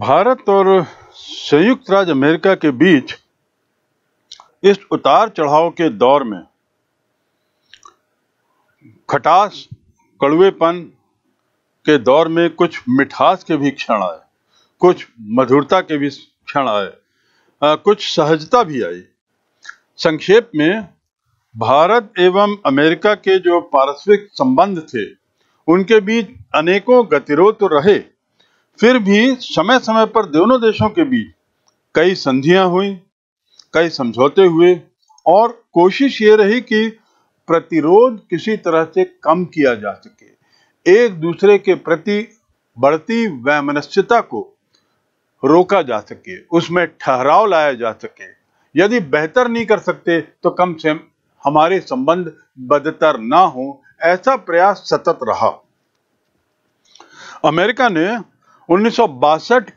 भारत और संयुक्त राज्य अमेरिका के बीच इस उतार चढ़ाव के दौर में खटास कड़ुएपन के दौर में कुछ मिठास के भी क्षण आए कुछ मधुरता के भी क्षण आए कुछ सहजता भी आई संक्षेप में भारत एवं अमेरिका के जो पारस्परिक संबंध थे उनके बीच अनेकों गतिरोध तो रहे फिर भी समय समय पर दोनों देशों के बीच कई संधियां हुई कई समझौते हुए और कोशिश ये रही कि प्रतिरोध किसी तरह से कम किया जा सके एक दूसरे के प्रति बढ़ती वैमनस्यता को रोका जा सके उसमें ठहराव लाया जा सके यदि बेहतर नहीं कर सकते तो कम से हमारे संबंध बदतर ना हो ऐसा प्रयास सतत रहा अमेरिका ने उन्नीस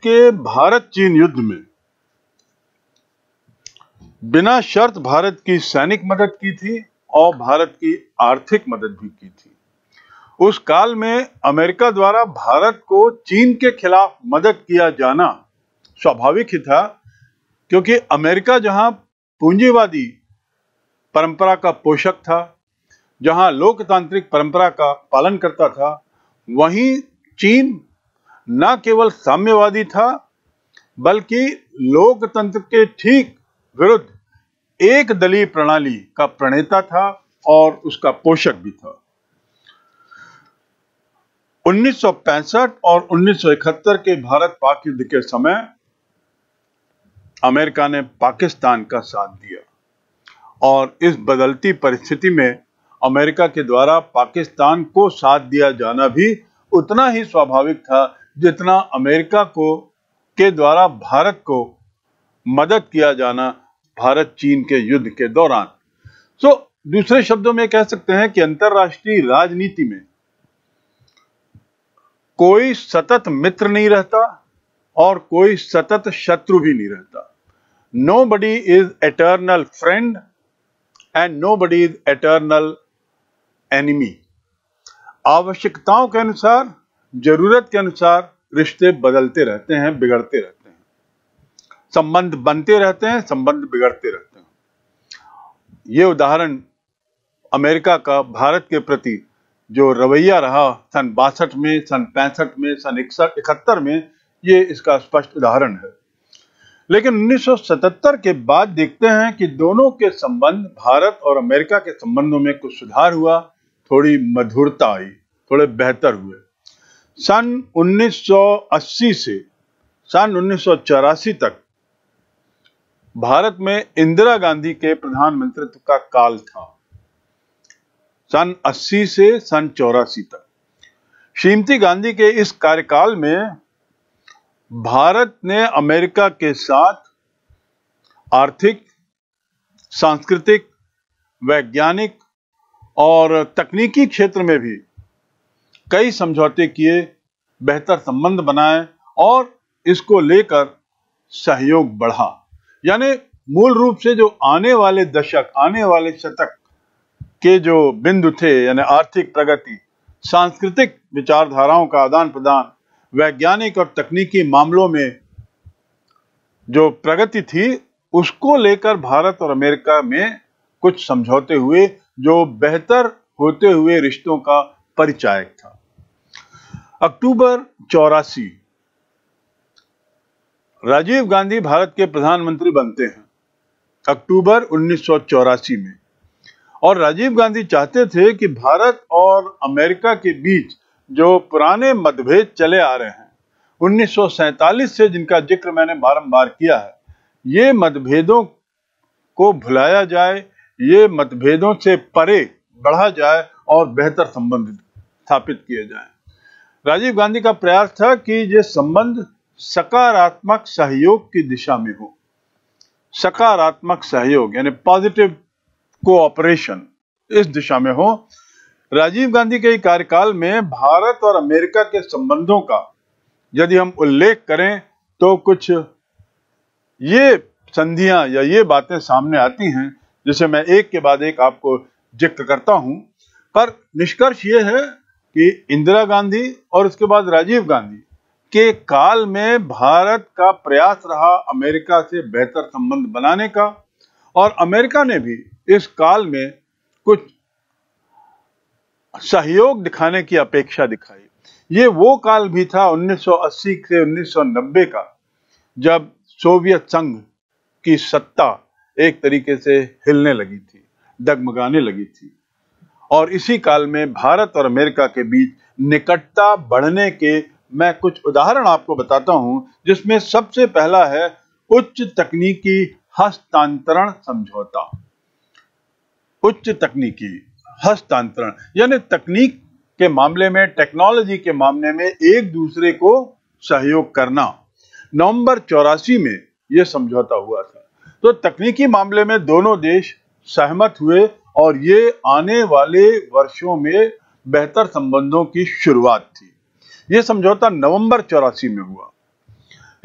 के भारत चीन युद्ध में बिना शर्त भारत की सैनिक मदद की थी और भारत की आर्थिक मदद भी की थी उस काल में अमेरिका द्वारा भारत को चीन के खिलाफ मदद किया जाना स्वाभाविक ही था क्योंकि अमेरिका जहां पूंजीवादी परंपरा का पोषक था जहां लोकतांत्रिक परंपरा का पालन करता था वहीं चीन न केवल साम्यवादी था बल्कि लोकतंत्र के ठीक विरुद्ध एक दलीय प्रणाली का प्रणेता था और उसका पोषक भी था 1965 और 1971 के भारत पाक युद्ध के समय अमेरिका ने पाकिस्तान का साथ दिया और इस बदलती परिस्थिति में अमेरिका के द्वारा पाकिस्तान को साथ दिया जाना भी उतना ही स्वाभाविक था जितना अमेरिका को के द्वारा भारत को मदद किया जाना भारत चीन के युद्ध के दौरान सो so, दूसरे शब्दों में कह सकते हैं कि अंतरराष्ट्रीय राजनीति में कोई सतत मित्र नहीं रहता और कोई सतत शत्रु भी नहीं रहता nobody is eternal friend and nobody is eternal enemy आवश्यकताओं के अनुसार जरूरत के अनुसार रिश्ते बदलते रहते हैं बिगड़ते रहते हैं संबंध बनते रहते हैं संबंध बिगड़ते रहते हैं ये उदाहरण अमेरिका का भारत के प्रति जो रवैया रहा सन बासठ में सन पैंसठ में सन इकसठ इकहत्तर में ये इसका स्पष्ट उदाहरण है लेकिन 1977 के बाद देखते हैं कि दोनों के संबंध भारत और अमेरिका के संबंधों में कुछ सुधार हुआ थोड़ी मधुरता आई थोड़े बेहतर हुए सन 1980 से सन उन्नीस तक भारत में इंदिरा गांधी के प्रधानमंत्रित्व का काल था सन 80 से सन चौरासी तक श्रीमती गांधी के इस कार्यकाल में भारत ने अमेरिका के साथ आर्थिक सांस्कृतिक वैज्ञानिक और तकनीकी क्षेत्र में भी कई समझौते किए बेहतर संबंध बनाए और इसको लेकर सहयोग बढ़ा यानी मूल रूप से जो आने वाले दशक आने वाले शतक के जो बिंदु थे यानी आर्थिक प्रगति सांस्कृतिक विचारधाराओं का आदान प्रदान वैज्ञानिक और तकनीकी मामलों में जो प्रगति थी उसको लेकर भारत और अमेरिका में कुछ समझौते हुए जो बेहतर होते हुए रिश्तों का परिचायक था अक्टूबर चौरासी राजीव गांधी भारत के प्रधानमंत्री बनते हैं अक्टूबर उन्नीस में और राजीव गांधी चाहते थे कि भारत और अमेरिका के बीच जो पुराने मतभेद चले आ रहे हैं उन्नीस से जिनका जिक्र मैंने बारंबार किया है ये मतभेदों को भुलाया जाए ये मतभेदों से परे बढ़ा जाए और बेहतर संबंध स्थापित किए जाए राजीव गांधी का प्रयास था कि ये संबंध सकारात्मक सहयोग की दिशा में हो सकारात्मक सहयोग यानी पॉजिटिव कोऑपरेशन इस दिशा में हो राजीव गांधी के कार्यकाल में भारत और अमेरिका के संबंधों का यदि हम उल्लेख करें तो कुछ ये संधियां या ये बातें सामने आती हैं जिसे मैं एक के बाद एक आपको जिक्र करता हूं पर निष्कर्ष ये है कि इंदिरा गांधी और उसके बाद राजीव गांधी के काल में भारत का प्रयास रहा अमेरिका से बेहतर संबंध बनाने का और अमेरिका ने भी इस काल में कुछ सहयोग दिखाने की अपेक्षा दिखाई ये वो काल भी था 1980 से 1990 का जब सोवियत संघ की सत्ता एक तरीके से हिलने लगी थी डगमगाने लगी थी और इसी काल में भारत और अमेरिका के बीच निकटता बढ़ने के मैं कुछ उदाहरण आपको बताता हूं जिसमें सबसे पहला है उच्च तकनीकी हस्तांतरण समझौता उच्च तकनीकी हस्तांतरण यानी तकनीक के मामले में टेक्नोलॉजी के मामले में एक दूसरे को सहयोग करना नवंबर चौरासी में यह समझौता हुआ था तो तकनीकी मामले में दोनों देश सहमत हुए और ये आने वाले वर्षों में बेहतर संबंधों की शुरुआत थी ये समझौता नवंबर चौरासी में हुआ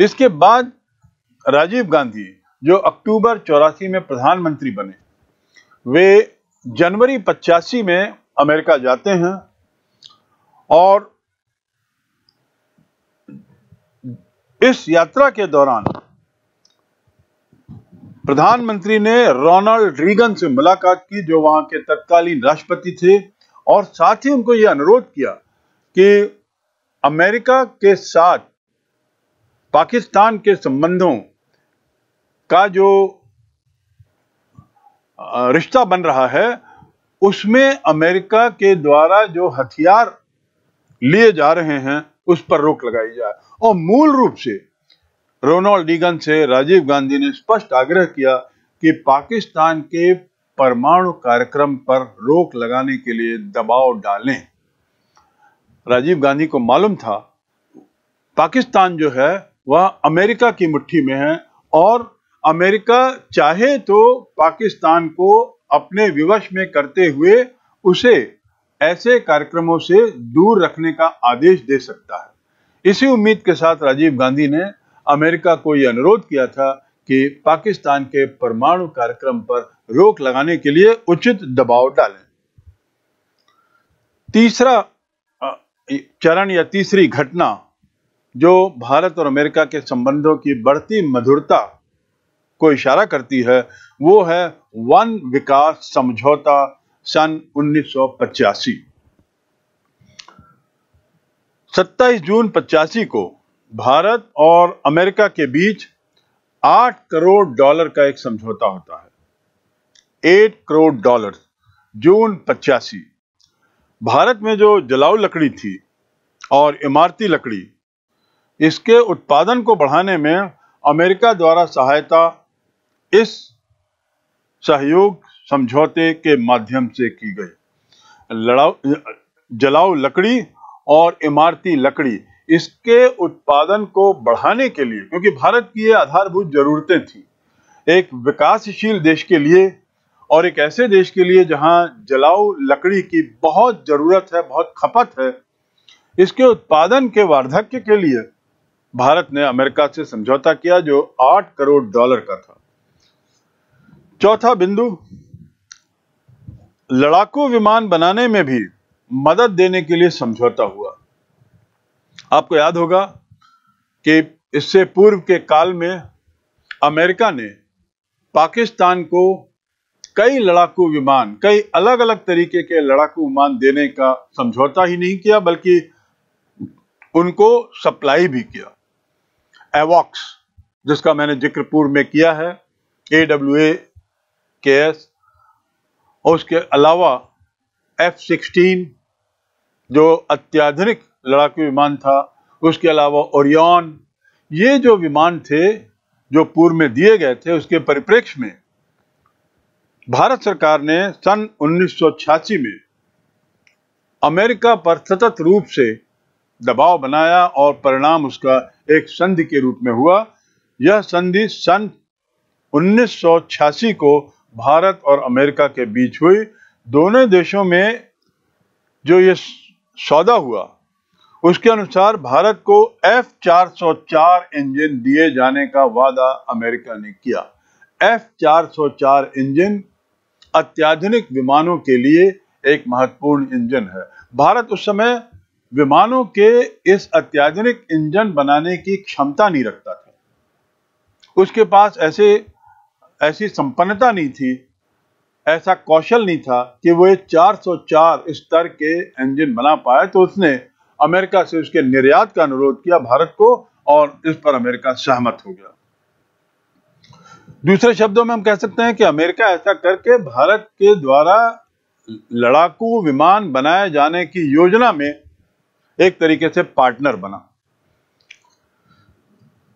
इसके बाद राजीव गांधी जो अक्टूबर चौरासी में प्रधानमंत्री बने वे जनवरी पचासी में अमेरिका जाते हैं और इस यात्रा के दौरान प्रधानमंत्री ने रोनाल्ड रीगन से मुलाकात की जो वहां के तत्कालीन राष्ट्रपति थे और साथ ही उनको यह अनुरोध किया कि अमेरिका के साथ पाकिस्तान के संबंधों का जो रिश्ता बन रहा है उसमें अमेरिका के द्वारा जो हथियार लिए जा रहे हैं उस पर रोक लगाई जाए और मूल रूप से रोनाल्ड डीगन से राजीव गांधी ने स्पष्ट आग्रह किया कि पाकिस्तान के परमाणु कार्यक्रम पर रोक लगाने के लिए दबाव डालें राजीव गांधी को मालूम था पाकिस्तान जो है वह अमेरिका की मुट्ठी में है और अमेरिका चाहे तो पाकिस्तान को अपने विवश में करते हुए उसे ऐसे कार्यक्रमों से दूर रखने का आदेश दे सकता है इसी उम्मीद के साथ राजीव गांधी ने अमेरिका को यह अनुरोध किया था कि पाकिस्तान के परमाणु कार्यक्रम पर रोक लगाने के लिए उचित दबाव डालें तीसरा चरण या तीसरी घटना जो भारत और अमेरिका के संबंधों की बढ़ती मधुरता को इशारा करती है वो है वन विकास समझौता सन 1985 27 जून पचासी को भारत और अमेरिका के बीच 8 करोड़ डॉलर का एक समझौता होता है 8 करोड़ डॉलर जून पचासी भारत में जो जलाऊ लकड़ी थी और इमारती लकड़ी इसके उत्पादन को बढ़ाने में अमेरिका द्वारा सहायता इस सहयोग समझौते के माध्यम से की गई लड़ाऊ जलाऊ लकड़ी और इमारती लकड़ी इसके उत्पादन को बढ़ाने के लिए क्योंकि भारत की ये आधारभूत जरूरतें थी एक विकासशील देश के लिए और एक ऐसे देश के लिए जहां जलाऊ लकड़ी की बहुत जरूरत है बहुत खपत है इसके उत्पादन के वार्धक्य के लिए भारत ने अमेरिका से समझौता किया जो 8 करोड़ डॉलर का था चौथा बिंदु लड़ाकू विमान बनाने में भी मदद देने के लिए समझौता हुआ आपको याद होगा कि इससे पूर्व के काल में अमेरिका ने पाकिस्तान को कई लड़ाकू विमान कई अलग अलग तरीके के लड़ाकू विमान देने का समझौता ही नहीं किया बल्कि उनको सप्लाई भी किया एवॉक्स जिसका मैंने जिक्र पूर्व में किया है ए डब्ल्यू ए के एस और उसके अलावा एफ सिक्सटीन जो अत्याधुनिक लड़ाकू विमान था उसके अलावा ओरियन ये जो विमान थे जो पूर्व में दिए गए थे उसके परिप्रेक्ष्य में भारत सरकार ने सन 1986 में अमेरिका पर सतत रूप से दबाव बनाया और परिणाम उसका एक संधि के रूप में हुआ यह संधि सन 1986 को भारत और अमेरिका के बीच हुई दोनों देशों में जो ये सौदा हुआ उसके अनुसार भारत को एफ 404 इंजन दिए जाने का वादा अमेरिका ने किया एफ 404 इंजन अत्याधुनिक विमानों के लिए एक महत्वपूर्ण इंजन है भारत उस समय विमानों के इस अत्याधुनिक इंजन बनाने की क्षमता नहीं रखता था उसके पास ऐसे ऐसी संपन्नता नहीं थी ऐसा कौशल नहीं था कि वो 404 स्तर के इंजन बना पाए तो उसने अमेरिका से उसके निर्यात का अनुरोध किया भारत को और इस पर अमेरिका सहमत हो गया दूसरे शब्दों में हम कह सकते हैं कि अमेरिका ऐसा करके भारत के द्वारा लड़ाकू विमान बनाए जाने की योजना में एक तरीके से पार्टनर बना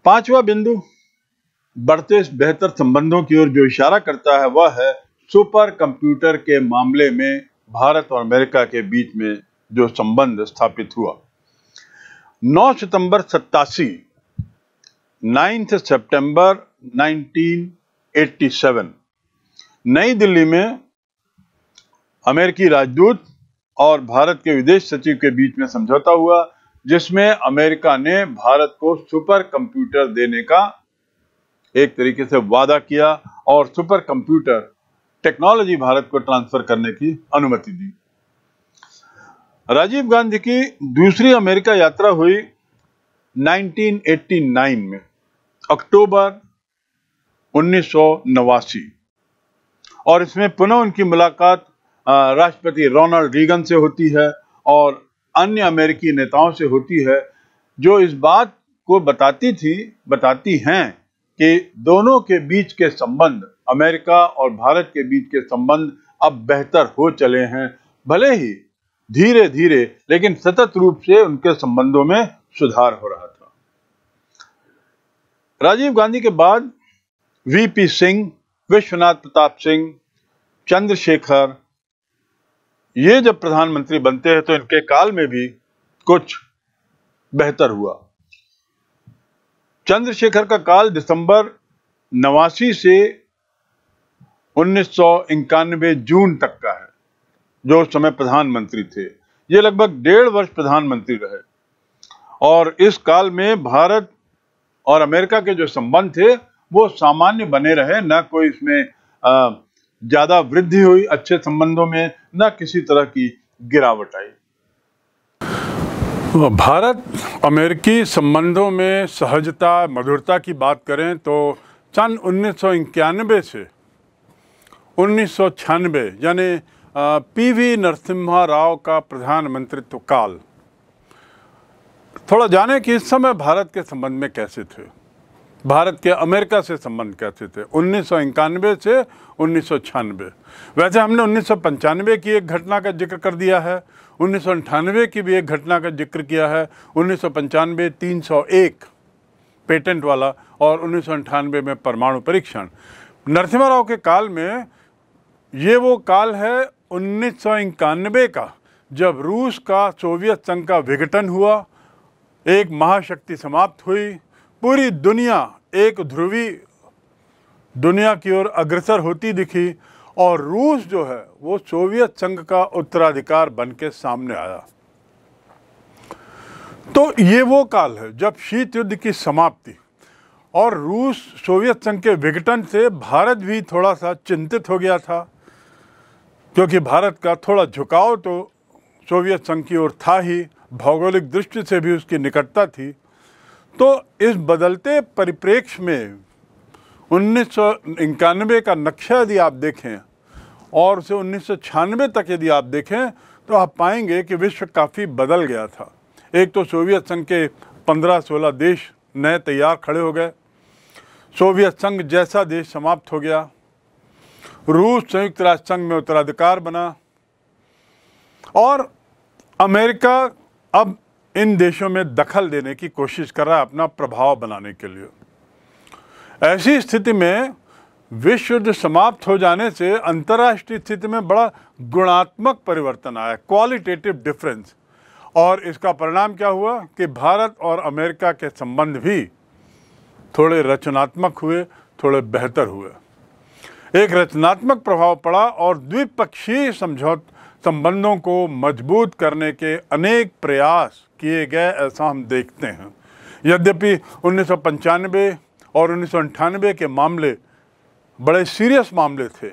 पांचवा बिंदु बढ़ते बेहतर संबंधों की ओर जो इशारा करता है वह है सुपर कंप्यूटर के मामले में भारत और अमेरिका के बीच में जो संबंध स्थापित हुआ 9 सितंबर सत्तासी नाइन्थ सितंबर 1987 नई दिल्ली में अमेरिकी राजदूत और भारत के विदेश सचिव के बीच में समझौता हुआ जिसमें अमेरिका ने भारत को सुपर कंप्यूटर देने का एक तरीके से वादा किया और सुपर कंप्यूटर टेक्नोलॉजी भारत को ट्रांसफर करने की अनुमति दी राजीव गांधी की दूसरी अमेरिका यात्रा हुई 1989 में अक्टूबर उन्नीस और इसमें पुनः उनकी मुलाकात राष्ट्रपति रोनाल्ड रीगन से होती है और अन्य अमेरिकी नेताओं से होती है जो इस बात को बताती थी बताती हैं कि दोनों के बीच के संबंध अमेरिका और भारत के बीच के संबंध अब बेहतर हो चले हैं भले ही धीरे धीरे लेकिन सतत रूप से उनके संबंधों में सुधार हो रहा था राजीव गांधी के बाद वीपी सिंह विश्वनाथ प्रताप सिंह चंद्रशेखर ये जब प्रधानमंत्री बनते हैं तो इनके काल में भी कुछ बेहतर हुआ चंद्रशेखर का काल दिसंबर नवासी से उन्नीस जून तक का है जो उस समय प्रधानमंत्री थे ये लगभग डेढ़ वर्ष प्रधानमंत्री रहे और इस काल में भारत और अमेरिका के जो संबंध थे वो सामान्य बने रहे ना कोई इसमें ज़्यादा वृद्धि हुई अच्छे संबंधों में ना किसी तरह की गिरावट आई तो भारत अमेरिकी संबंधों में सहजता मधुरता की बात करें तो सन उन्नीस से उन्नीस यानी पीवी नरसिम्हा राव का प्रधानमंत्रित्व काल थोड़ा जाने कि इस समय भारत के संबंध में कैसे थे भारत के अमेरिका से संबंध कैसे थे उन्नीस से उन्नीस वैसे हमने उन्नीस की एक घटना का जिक्र कर दिया है उन्नीस की भी एक घटना का जिक्र किया है उन्नीस सौ पेटेंट वाला और उन्नीस में परमाणु परीक्षण नरसिम्हा राव के काल में ये वो काल है उन्नीस का जब रूस का सोवियत संघ का विघटन हुआ एक महाशक्ति समाप्त हुई पूरी दुनिया एक ध्रुवी दुनिया की ओर अग्रसर होती दिखी और रूस जो है वो सोवियत संघ का उत्तराधिकार बन के सामने आया तो ये वो काल है जब शीत युद्ध की समाप्ति और रूस सोवियत संघ के विघटन से भारत भी थोड़ा सा चिंतित हो गया था क्योंकि भारत का थोड़ा झुकाव तो सोवियत संघ की ओर था ही भौगोलिक दृष्टि से भी उसकी निकटता थी तो इस बदलते परिप्रेक्ष्य में उन्नीस का नक्शा यदि आप देखें और उसे उन्नीस तक यदि आप देखें तो आप पाएंगे कि विश्व काफ़ी बदल गया था एक तो सोवियत संघ के 15-16 देश नए तैयार खड़े हो गए सोवियत संघ जैसा देश समाप्त हो गया रूस संयुक्त राष्ट्र संघ में उत्तराधिकार बना और अमेरिका अब इन देशों में दखल देने की कोशिश कर रहा है अपना प्रभाव बनाने के लिए ऐसी स्थिति में विश्व युद्ध समाप्त हो जाने से अंतर्राष्ट्रीय स्थिति में बड़ा गुणात्मक परिवर्तन आया क्वालिटेटिव डिफरेंस और इसका परिणाम क्या हुआ कि भारत और अमेरिका के संबंध भी थोड़े रचनात्मक हुए थोड़े बेहतर हुए एक रचनात्मक प्रभाव पड़ा और द्विपक्षीय समझौते संबंधों को मजबूत करने के अनेक प्रयास किए गए ऐसा हम देखते हैं यद्यपि उन्नीस और उन्नीस के मामले बड़े सीरियस मामले थे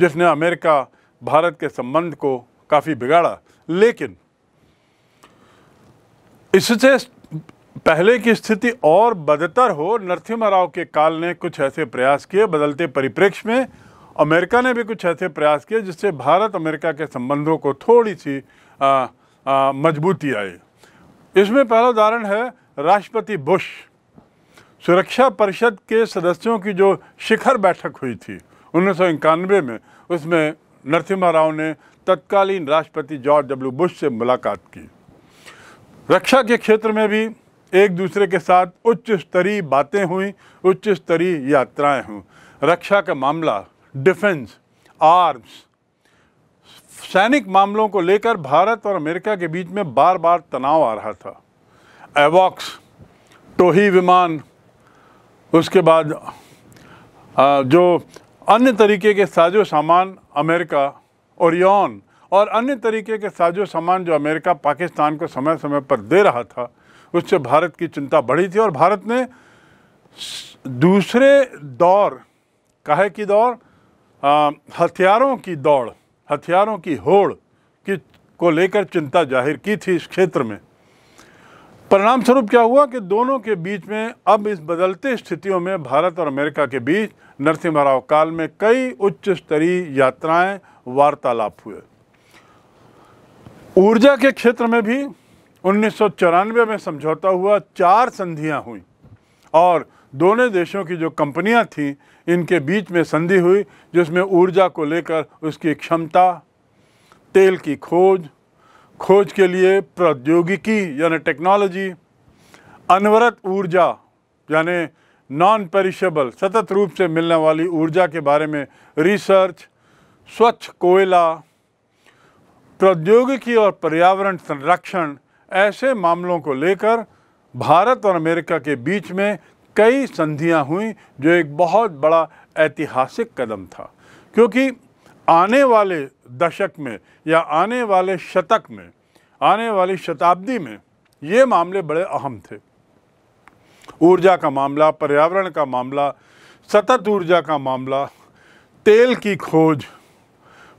जिसने अमेरिका भारत के संबंध को काफ़ी बिगाड़ा लेकिन इससे पहले की स्थिति और बदतर हो नरसिम्हा राव के काल ने कुछ ऐसे प्रयास किए बदलते परिप्रेक्ष्य में अमेरिका ने भी कुछ ऐसे प्रयास किए जिससे भारत अमेरिका के संबंधों को थोड़ी सी मजबूती आई इसमें पहला उदाहरण है राष्ट्रपति बुश सुरक्षा परिषद के सदस्यों की जो शिखर बैठक हुई थी उन्नीस में उसमें नरसिम्हा राव ने तत्कालीन राष्ट्रपति जॉर्ज डब्ल्यू बुश से मुलाकात की रक्षा के क्षेत्र में भी एक दूसरे के साथ उच्च स्तरीय बातें हुई उच्च स्तरीय यात्राएं हुई रक्षा का मामला डिफेंस आर्म्स सैनिक मामलों को लेकर भारत और अमेरिका के बीच में बार बार तनाव आ रहा था एवॉक्स टोही विमान उसके बाद जो अन्य तरीके के साजो सामान अमेरिका ओरियन और अन्य तरीके के साजो सामान जो अमेरिका पाकिस्तान को समय समय पर दे रहा था उससे भारत की चिंता बढ़ी थी और भारत ने दूसरे दौर काहे की दौर हथियारों की दौड़ हथियारों की होड़ की को लेकर चिंता जाहिर की थी इस क्षेत्र में परिणाम स्वरूप क्या हुआ कि दोनों के बीच में अब इस बदलते स्थितियों में भारत और अमेरिका के बीच नरसिम्हा राव काल में कई उच्च स्तरीय यात्राएं वार्तालाप हुए ऊर्जा के क्षेत्र में भी उन्नीस में समझौता हुआ चार संधियां हुई और दोनों देशों की जो कंपनियां थीं इनके बीच में संधि हुई जिसमें ऊर्जा को लेकर उसकी क्षमता तेल की खोज खोज के लिए प्रौद्योगिकी यानी टेक्नोलॉजी अनवरत ऊर्जा यानी नॉन पेरिशेबल सतत रूप से मिलने वाली ऊर्जा के बारे में रिसर्च स्वच्छ कोयला प्रौद्योगिकी और पर्यावरण संरक्षण ऐसे मामलों को लेकर भारत और अमेरिका के बीच में कई संधियां हुई जो एक बहुत बड़ा ऐतिहासिक कदम था क्योंकि आने वाले दशक में या आने वाले शतक में आने वाली शताब्दी में ये मामले बड़े अहम थे ऊर्जा का मामला पर्यावरण का मामला सतत ऊर्जा का मामला तेल की खोज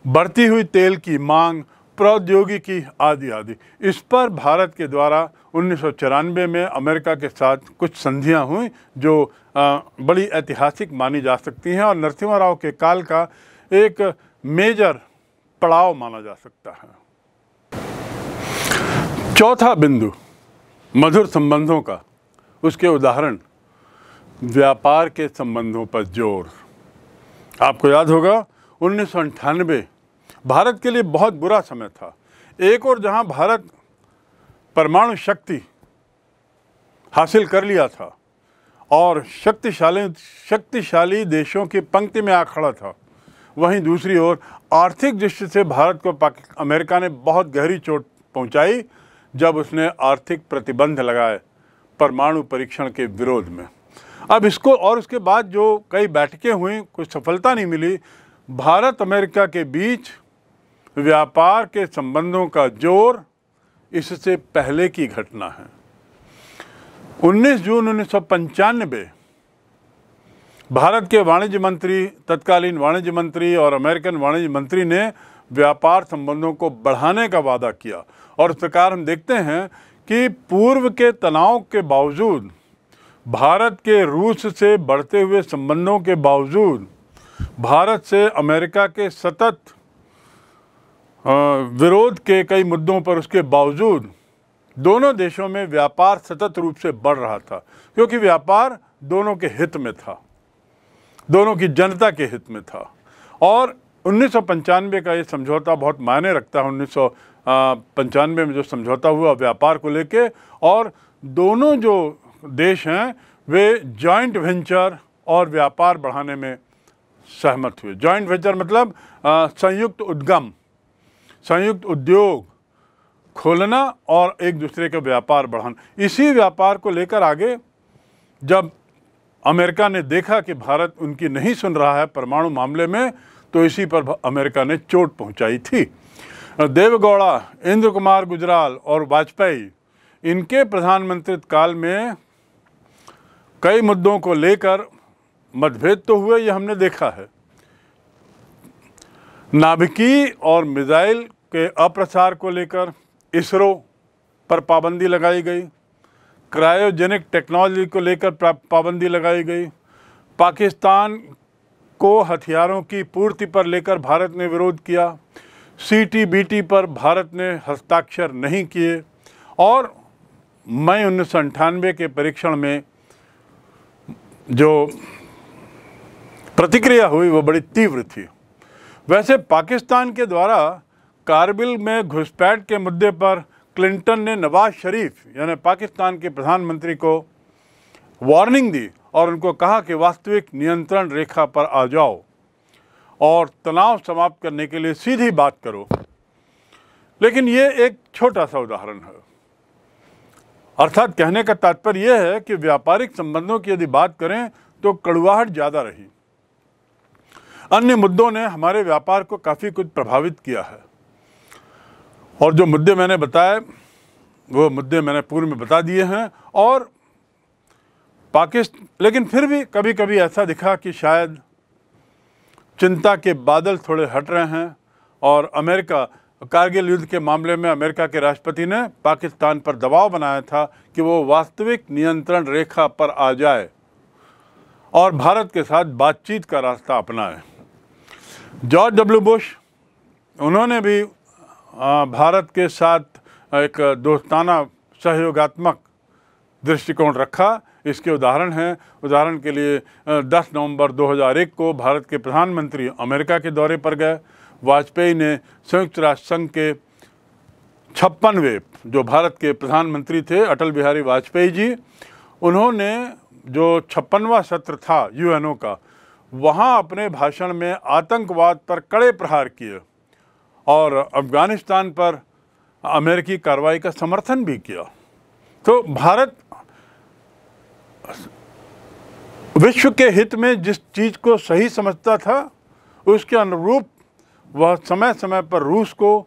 बढ़ती हुई तेल की मांग प्रौद्योगिकी आदि आदि इस पर भारत के द्वारा उन्नीस में अमेरिका के साथ कुछ संधियां हुई जो बड़ी ऐतिहासिक मानी जा सकती हैं और नरसिम्हा राव के काल का एक मेजर पड़ाव माना जा सकता है चौथा बिंदु मधुर संबंधों का उसके उदाहरण व्यापार के संबंधों पर जोर आपको याद होगा उन्नीस भारत के लिए बहुत बुरा समय था एक और जहां भारत परमाणु शक्ति हासिल कर लिया था और शक्तिशाली शक्तिशाली देशों की पंक्ति में आ खड़ा था वहीं दूसरी ओर आर्थिक दृष्टि से भारत को अमेरिका ने बहुत गहरी चोट पहुंचाई जब उसने आर्थिक प्रतिबंध लगाए परमाणु परीक्षण के विरोध में अब इसको और उसके बाद जो कई बैठकें हुई कुछ सफलता नहीं मिली भारत अमेरिका के बीच व्यापार के संबंधों का जोर इससे पहले की घटना है 19 जून उन्नीस भारत के वाणिज्य मंत्री तत्कालीन वाणिज्य मंत्री और अमेरिकन वाणिज्य मंत्री ने व्यापार संबंधों को बढ़ाने का वादा किया और इस प्रकार हम देखते हैं कि पूर्व के तनाव के बावजूद भारत के रूस से बढ़ते हुए संबंधों के बावजूद भारत से अमेरिका के सतत विरोध के कई मुद्दों पर उसके बावजूद दोनों देशों में व्यापार सतत रूप से बढ़ रहा था क्योंकि व्यापार दोनों के हित में था दोनों की जनता के हित में था और उन्नीस का ये समझौता बहुत मायने रखता है उन्नीस पंचानवे में जो समझौता हुआ व्यापार को लेके और दोनों जो देश हैं वे जॉइंट वेंचर और व्यापार बढ़ाने में सहमत हुए जॉइंट वेंचर मतलब संयुक्त उद्गम संयुक्त उद्योग खोलना और एक दूसरे का व्यापार बढ़ाना इसी व्यापार को लेकर आगे जब अमेरिका ने देखा कि भारत उनकी नहीं सुन रहा है परमाणु मामले में तो इसी पर अमेरिका ने चोट पहुंचाई थी देवगौड़ा इंद्र कुमार गुजराल और वाजपेयी इनके प्रधानमंत्री काल में कई मुद्दों को लेकर मतभेद तो हुए ये हमने देखा है नाभिकी और मिज़ाइल के अप्रसार को लेकर इसरो पर पाबंदी लगाई गई क्रायोजेनिक टेक्नोलॉजी को लेकर पाबंदी लगाई गई पाकिस्तान को हथियारों की पूर्ति पर लेकर भारत ने विरोध किया सीटीबीटी पर भारत ने हस्ताक्षर नहीं किए और मई उन्नीस के परीक्षण में जो प्रतिक्रिया हुई वो बड़ी तीव्र थी वैसे पाकिस्तान के द्वारा कारगिल में घुसपैठ के मुद्दे पर क्लिंटन ने नवाज शरीफ यानी पाकिस्तान के प्रधानमंत्री को वार्निंग दी और उनको कहा कि वास्तविक नियंत्रण रेखा पर आ जाओ और तनाव समाप्त करने के लिए सीधी बात करो लेकिन ये एक छोटा सा उदाहरण है अर्थात कहने का तात्पर्य यह है कि व्यापारिक संबंधों की यदि बात करें तो कड़वाहट ज़्यादा रही अन्य मुद्दों ने हमारे व्यापार को काफ़ी कुछ प्रभावित किया है और जो मुद्दे मैंने बताए वो मुद्दे मैंने पूर्व में बता दिए हैं और पाकिस्तान लेकिन फिर भी कभी कभी ऐसा दिखा कि शायद चिंता के बादल थोड़े हट रहे हैं और अमेरिका कारगिल युद्ध के मामले में अमेरिका के राष्ट्रपति ने पाकिस्तान पर दबाव बनाया था कि वो वास्तविक नियंत्रण रेखा पर आ जाए और भारत के साथ बातचीत का रास्ता अपनाएं जॉर्ज डब्ल्यू बुश उन्होंने भी भारत के साथ एक दोस्ताना सहयोगात्मक दृष्टिकोण रखा इसके उदाहरण हैं उदाहरण के लिए 10 नवंबर 2001 को भारत के प्रधानमंत्री अमेरिका के दौरे पर गए वाजपेयी ने संयुक्त राष्ट्र संघ के छप्पनवे जो भारत के प्रधानमंत्री थे अटल बिहारी वाजपेयी जी उन्होंने जो छप्पनवा सत्र था यूएनओ का वहाँ अपने भाषण में आतंकवाद पर कड़े प्रहार किए और अफ़गानिस्तान पर अमेरिकी कार्रवाई का समर्थन भी किया तो भारत विश्व के हित में जिस चीज़ को सही समझता था उसके अनुरूप वह समय समय पर रूस को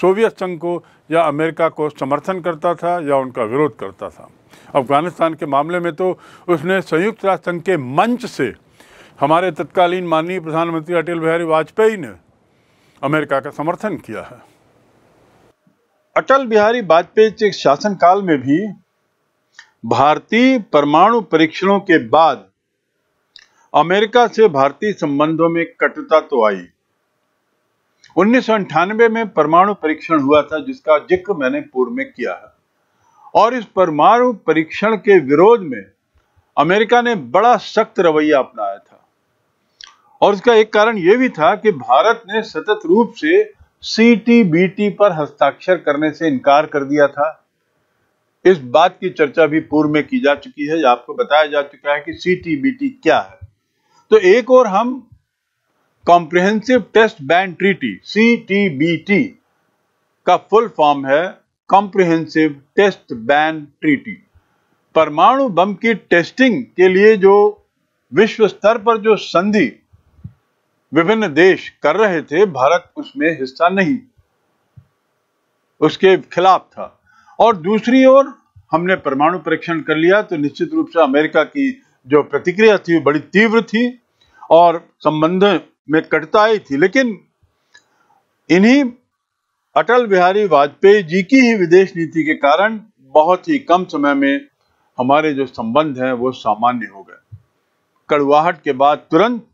सोवियत संघ को या अमेरिका को समर्थन करता था या उनका विरोध करता था अफ़गानिस्तान के मामले में तो उसने संयुक्त राष्ट्र संघ के मंच से हमारे तत्कालीन माननीय प्रधानमंत्री अटल बिहारी वाजपेयी ने अमेरिका का समर्थन किया है अटल बिहारी वाजपेयी के शासनकाल में भी भारतीय परमाणु परीक्षणों के बाद अमेरिका से भारतीय संबंधों में कटुता तो आई उन्नीस में परमाणु परीक्षण हुआ था जिसका जिक्र मैंने पूर्व में किया है और इस परमाणु परीक्षण के विरोध में अमेरिका ने बड़ा सख्त रवैया अपनाया था और इसका एक कारण यह भी था कि भारत ने सतत रूप से सी पर हस्ताक्षर करने से इनकार कर दिया था इस बात की चर्चा भी पूर्व में की जा चुकी है आपको बताया जा चुका है कि सी क्या है तो एक और हम comprehensive test ban treaty C का फुल फॉर्म है कॉम्प्रिहेंसिव टेस्ट बैन ट्रीटी परमाणु बम की टेस्टिंग के लिए जो विश्व स्तर पर जो संधि विभिन्न देश कर रहे थे भारत उसमें हिस्सा नहीं उसके खिलाफ था और दूसरी ओर हमने परमाणु परीक्षण कर लिया तो निश्चित रूप से अमेरिका की जो प्रतिक्रिया थी बड़ी तीव्र थी और संबंध में कटता ही थी लेकिन इन्हीं अटल बिहारी वाजपेयी जी की ही विदेश नीति के कारण बहुत ही कम समय में हमारे जो संबंध हैं वो सामान्य हो गए कड़वाहट के बाद तुरंत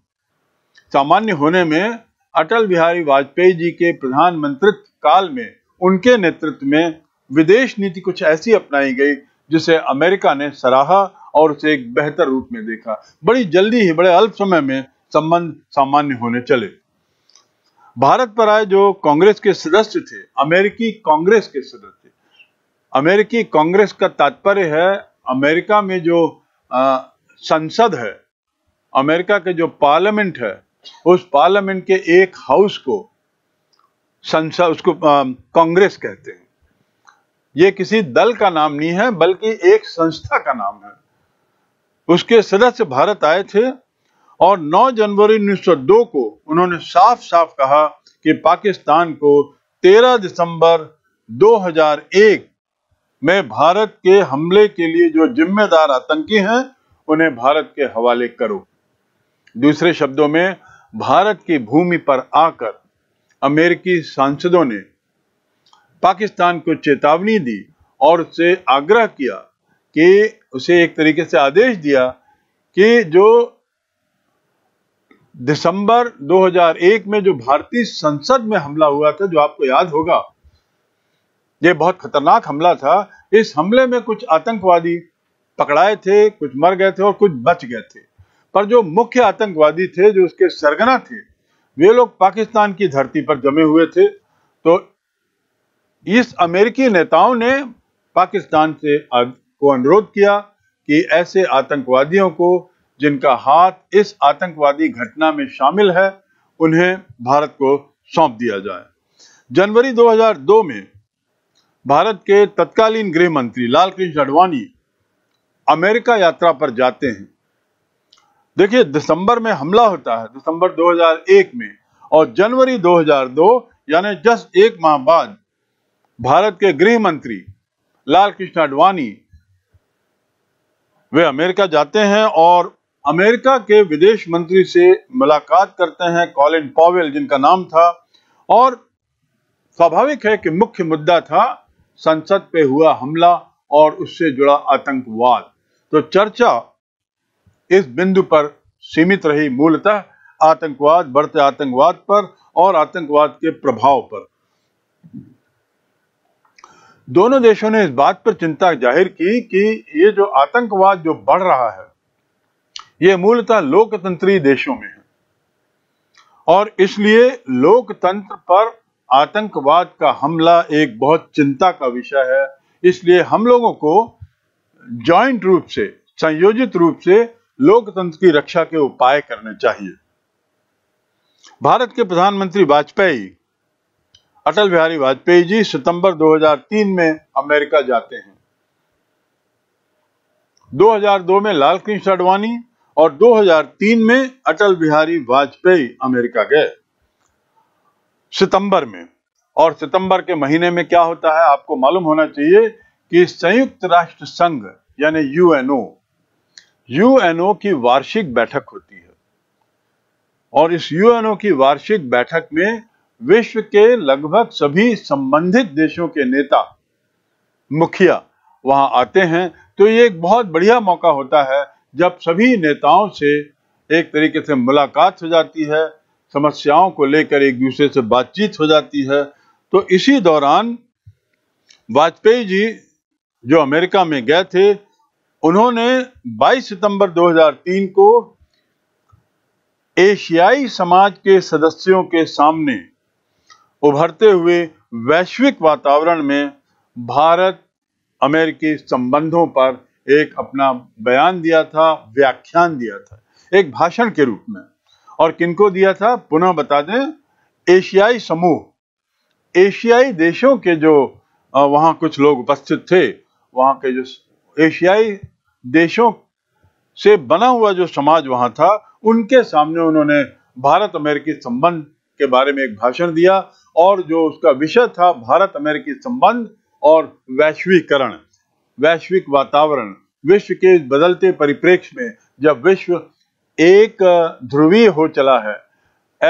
सामान्य होने में अटल बिहारी वाजपेयी जी के प्रधानमंत्रित्व काल में उनके नेतृत्व में विदेश नीति कुछ ऐसी अपनाई गई जिसे अमेरिका ने सराहा और उसे एक बेहतर रूप में देखा बड़ी जल्दी ही बड़े अल्प समय में संबंध सामान्य होने चले भारत पर आए जो कांग्रेस के सदस्य थे अमेरिकी कांग्रेस के सदस्य थे अमेरिकी कांग्रेस का तात्पर्य है अमेरिका में जो आ, संसद है अमेरिका के जो पार्लियामेंट है उस पार्लियामेंट के एक हाउस को संसद उसको कांग्रेस कहते हैं ये किसी दल का नाम नहीं है बल्कि एक संस्था का नाम है उसके सदस्य भारत आए थे और 9 जनवरी 1902 को उन्होंने साफ साफ कहा कि पाकिस्तान को 13 दिसंबर 2001 में भारत के हमले के लिए जो जिम्मेदार आतंकी हैं उन्हें भारत के हवाले करो दूसरे शब्दों में भारत की भूमि पर आकर अमेरिकी सांसदों ने पाकिस्तान को चेतावनी दी और उससे आग्रह किया कि उसे एक तरीके से आदेश दिया कि जो दिसंबर 2001 में जो भारतीय संसद में हमला हुआ था जो आपको याद होगा ये बहुत खतरनाक हमला था इस हमले में कुछ आतंकवादी पकड़ाए थे कुछ मर गए थे और कुछ बच गए थे पर जो मुख्य आतंकवादी थे जो उसके सरगना थे वे लोग पाकिस्तान की धरती पर जमे हुए थे तो इस अमेरिकी नेताओं ने पाकिस्तान से को अनुरोध किया कि ऐसे आतंकवादियों को जिनका हाथ इस आतंकवादी घटना में शामिल है उन्हें भारत को सौंप दिया जाए जनवरी 2002 में भारत के तत्कालीन गृह मंत्री लालकृष्ण अडवाणी अमेरिका यात्रा पर जाते हैं देखिए दिसंबर में हमला होता है दिसंबर 2001 में और जनवरी 2002 यानी जस्ट एक माह बाद भारत के गृह मंत्री लाल कृष्ण अडवाणी वे अमेरिका जाते हैं और अमेरिका के विदेश मंत्री से मुलाकात करते हैं कॉलिन पॉवेल जिनका नाम था और स्वाभाविक है कि मुख्य मुद्दा था संसद पे हुआ हमला और उससे जुड़ा आतंकवाद तो चर्चा इस बिंदु पर सीमित रही मूलतः आतंकवाद बढ़ते आतंकवाद पर और आतंकवाद के प्रभाव पर दोनों देशों ने इस बात पर चिंता जाहिर की कि ये जो आतंकवाद जो बढ़ रहा है ये मूलतः लोकतंत्री देशों में है और इसलिए लोकतंत्र पर आतंकवाद का हमला एक बहुत चिंता का विषय है इसलिए हम लोगों को जॉइंट रूप से संयोजित रूप से लोकतंत्र की रक्षा के उपाय करने चाहिए भारत के प्रधानमंत्री वाजपेयी अटल बिहारी वाजपेयी जी सितंबर 2003 में अमेरिका जाते हैं 2002 में लाल कृष्ण अडवाणी और 2003 में अटल बिहारी वाजपेयी अमेरिका गए सितंबर में और सितंबर के महीने में क्या होता है आपको मालूम होना चाहिए कि संयुक्त राष्ट्र संघ यानी यूएनओ यूएनओ की वार्षिक बैठक होती है और इस यूएनओ की वार्षिक बैठक में विश्व के लगभग सभी संबंधित देशों के नेता मुखिया वहां आते हैं तो ये एक बहुत बढ़िया मौका होता है जब सभी नेताओं से एक तरीके से मुलाकात हो जाती है समस्याओं को लेकर एक दूसरे से बातचीत हो जाती है तो इसी दौरान वाजपेयी जी जो अमेरिका में गए थे उन्होंने 22 सितंबर 2003 को एशियाई समाज के सदस्यों के सामने उभरते हुए वैश्विक वातावरण में भारत अमेरिकी संबंधों पर एक अपना बयान दिया था व्याख्यान दिया था एक भाषण के रूप में और किनको दिया था पुनः बता दें एशियाई समूह एशियाई देशों के जो वहां कुछ लोग उपस्थित थे वहां के जो एशियाई देशों से बना हुआ जो समाज वहां था उनके सामने उन्होंने भारत अमेरिकी संबंध के बारे में एक भाषण दिया और जो उसका विषय था भारत अमेरिकी संबंध और वैश्वीकरण वैश्विक वातावरण विश्व के बदलते परिप्रेक्ष्य में जब विश्व एक ध्रुवीय हो चला है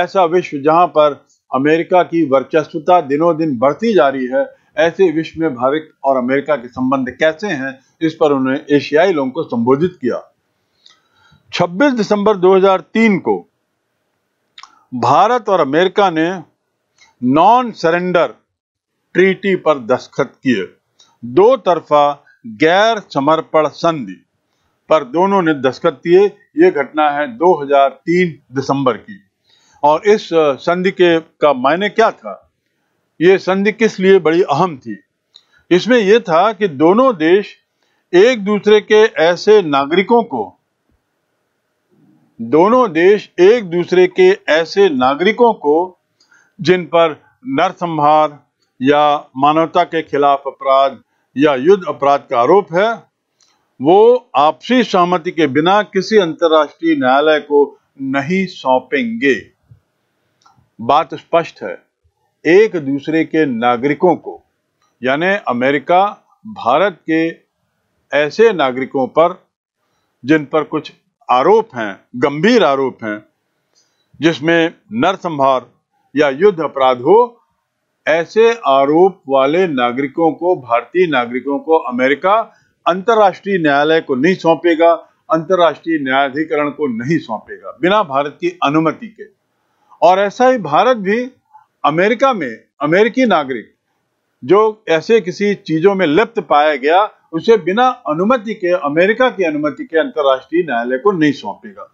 ऐसा विश्व जहां पर अमेरिका की वर्चस्वता दिनों दिन बढ़ती जा रही है ऐसे विश्व में भारत और अमेरिका के संबंध कैसे हैं इस पर उन्होंने एशियाई लोगों को संबोधित किया 26 दिसंबर 2003 को भारत और अमेरिका ने नॉन सरेंडर ट्रीटी पर दस्तखत किए दो तरफा गैर समर्पण संधि पर दोनों ने दस्तखत किए ये घटना है 2003 दिसंबर की और इस संधि के का मायने क्या था ये संधि किस लिए बड़ी अहम थी इसमें यह था कि दोनों देश एक दूसरे के ऐसे नागरिकों को दोनों देश एक दूसरे के ऐसे नागरिकों को जिन पर नरसंहार या मानवता के खिलाफ अपराध या युद्ध अपराध का आरोप है वो आपसी सहमति के बिना किसी अंतर्राष्ट्रीय न्यायालय को नहीं सौंपेंगे बात स्पष्ट है एक दूसरे के नागरिकों को यानी अमेरिका भारत के ऐसे नागरिकों पर जिन पर कुछ आरोप हैं गंभीर आरोप हैं जिसमें नरसंहार या युद्ध अपराध हो ऐसे आरोप वाले नागरिकों को भारतीय नागरिकों को अमेरिका अंतर्राष्ट्रीय न्यायालय को नहीं सौंपेगा अंतर्राष्ट्रीय न्यायाधिकरण को नहीं सौंपेगा बिना भारत की अनुमति के और ऐसा ही भारत भी अमेरिका में अमेरिकी नागरिक जो ऐसे किसी चीजों में लिप्त पाया गया उसे बिना अनुमति के अमेरिका की अनुमति के अंतर्राष्ट्रीय न्यायालय को नहीं सौंपेगा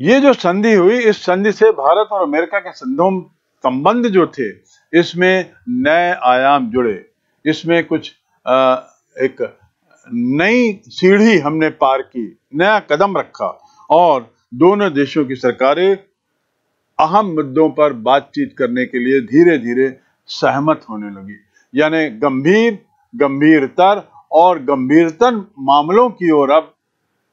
ये जो संधि हुई इस संधि से भारत और अमेरिका के संधों संबंध जो थे इसमें नए आयाम जुड़े इसमें कुछ आ, एक नई सीढ़ी हमने पार की नया कदम रखा और दोनों देशों की सरकारें अहम मुद्दों पर बातचीत करने के लिए धीरे धीरे सहमत होने लगी यानी गंभीर गंभीरतर और गंभीरतर मामलों की ओर अब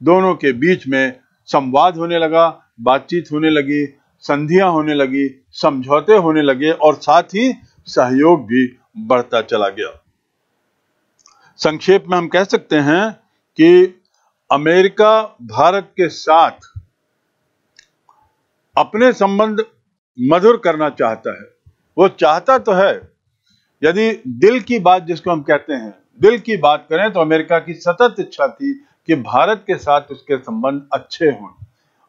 दोनों के बीच में संवाद होने लगा बातचीत होने लगी संधियां होने लगी समझौते होने लगे और साथ ही सहयोग भी बढ़ता चला गया संक्षेप में हम कह सकते हैं कि अमेरिका भारत के साथ अपने संबंध मधुर करना चाहता है वो चाहता तो है यदि दिल की बात जिसको हम कहते हैं दिल की बात करें तो अमेरिका की सतत इच्छा थी कि भारत के साथ उसके संबंध अच्छे हों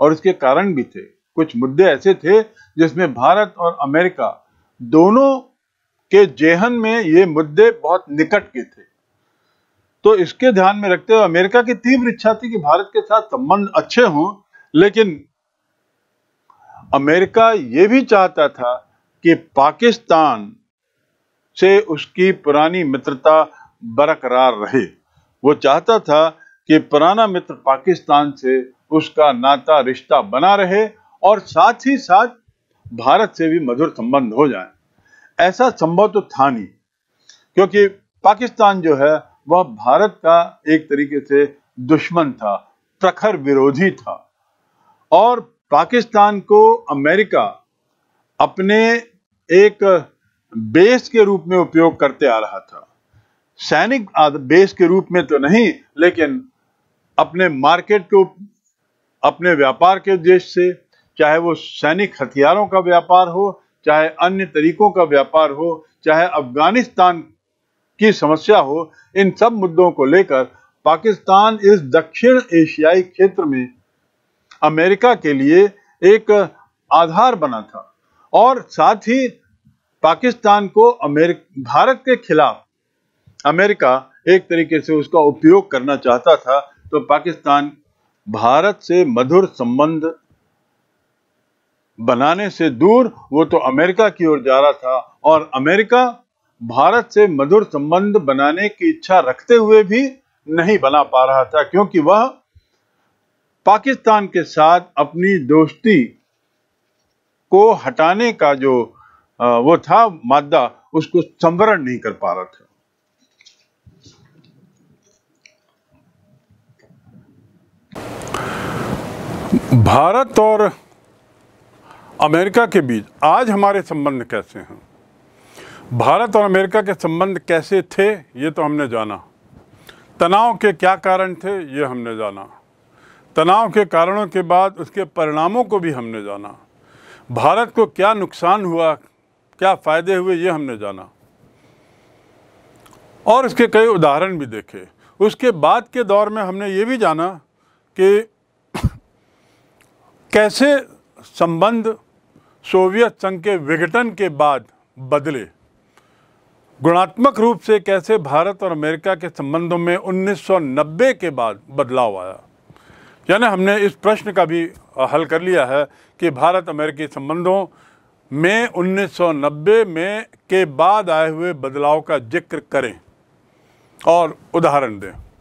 और उसके कारण भी थे कुछ मुद्दे ऐसे थे जिसमें भारत और अमेरिका दोनों के जेहन में ये मुद्दे बहुत निकट के थे तो इसके ध्यान में रखते हुए अमेरिका की तीव्र इच्छा थी कि भारत के साथ संबंध अच्छे हों लेकिन अमेरिका ये भी चाहता था कि पाकिस्तान से उसकी पुरानी मित्रता बरकरार रहे वो चाहता था कि पुराना मित्र पाकिस्तान से उसका नाता रिश्ता बना रहे और साथ ही साथ भारत से भी मधुर संबंध हो जाए ऐसा संभव तो था नहीं क्योंकि पाकिस्तान जो है वह भारत का एक तरीके से दुश्मन था प्रखर विरोधी था और पाकिस्तान को अमेरिका अपने एक बेस के रूप में उपयोग करते आ रहा था सैनिक बेस के रूप में तो नहीं लेकिन अपने मार्केट को अपने व्यापार के उद्देश्य से चाहे वो सैनिक हथियारों का व्यापार हो चाहे अन्य तरीकों का व्यापार हो चाहे अफगानिस्तान की समस्या हो इन सब मुद्दों को लेकर पाकिस्तान इस दक्षिण एशियाई क्षेत्र में अमेरिका के लिए एक आधार बना था और साथ ही पाकिस्तान को भारत के खिलाफ अमेरिका एक तरीके से उसका उपयोग करना चाहता था तो पाकिस्तान भारत से मधुर संबंध बनाने से दूर वो तो अमेरिका की ओर जा रहा था और अमेरिका भारत से मधुर संबंध बनाने की इच्छा रखते हुए भी नहीं बना पा रहा था क्योंकि वह पाकिस्तान के साथ अपनी दोस्ती को हटाने का जो वो था मादा उसको संवरण नहीं कर पा रहा था भारत और अमेरिका के बीच आज हमारे संबंध कैसे हैं भारत और अमेरिका के संबंध कैसे थे ये तो हमने जाना तनाव के क्या कारण थे ये हमने जाना तनाव के कारणों के बाद उसके परिणामों को भी हमने जाना भारत को क्या नुकसान हुआ क्या फ़ायदे हुए ये हमने जाना और इसके कई उदाहरण भी देखे उसके बाद के दौर में हमने ये भी जाना कि कैसे संबंध सोवियत संघ के विघटन के बाद बदले गुणात्मक रूप से कैसे भारत और अमेरिका के संबंधों में 1990 के बाद बदलाव आया यानी हमने इस प्रश्न का भी हल कर लिया है कि भारत अमेरिकी संबंधों में 1990 में के बाद आए हुए बदलाव का जिक्र करें और उदाहरण दें